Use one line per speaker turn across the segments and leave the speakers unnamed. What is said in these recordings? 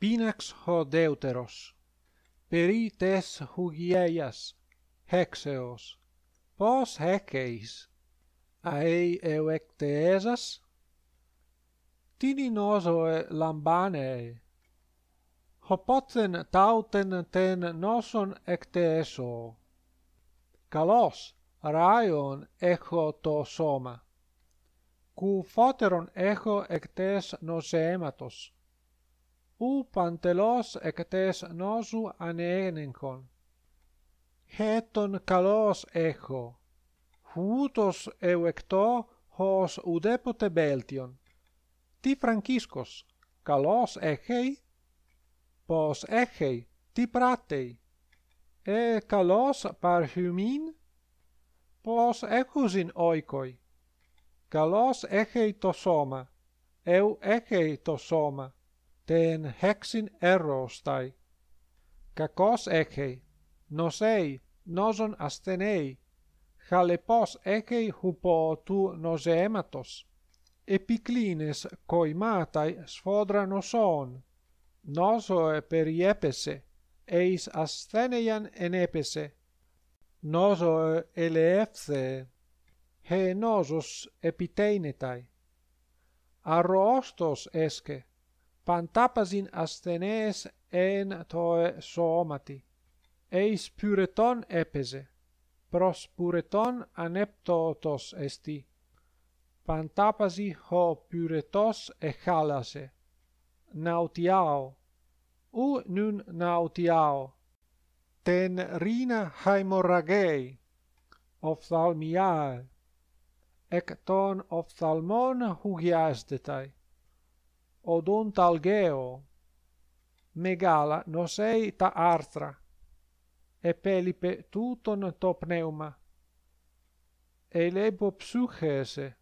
Pinax ho deuteros. Peri tes hugieias. Hexeos. Pos heceis? Ae eu ecteasas? Tini nosoe lambaneae? Hoppotzen tauten ten noson ecteasoo. Calos, raion echo to soma. Cu foteron echo ectes nosematos. U pantelos ectes nosu aneenenchon. Heton kalos echo. Futos eu ecto hos udepute beltion. Ti, Frankiskos, kalos echei? Pos echei, ti pratei? E kalos par humin? Pos echusin oikoi? Kalos echei to soma. Eu echei to soma ten hexin erostai kakos eche no sei noson astenei halepos eche hupo tu nosematos epiklines koimatai sfodra non son noso e periepse eis astenejan enepse noso elepse henos epitainetai arostos pantapasin astenees en toe somati. Eis pyreton epeze. Pros pyreton aneptotos esti. Pantapazi ho pyretos echalase. Nautiao. U nun nautiao. Ten rina haimoragei. Ophthalmiae. Ecton ophthalmon hugiastetai. odontalgeo, μεγάλα νοσέι τα άρθρα, επέλιπε τούτον το πνεύμα. Ελέπο ψούχεσαι,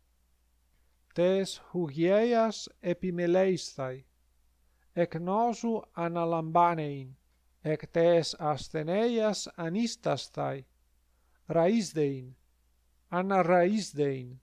τες χουγιέας επιμελέισθαι, εκ νόσου αναλαμβάνειν, εκ τες ασθενείας ανίστασθαι, ραΐσδεϊν, αναραΐσδεϊν.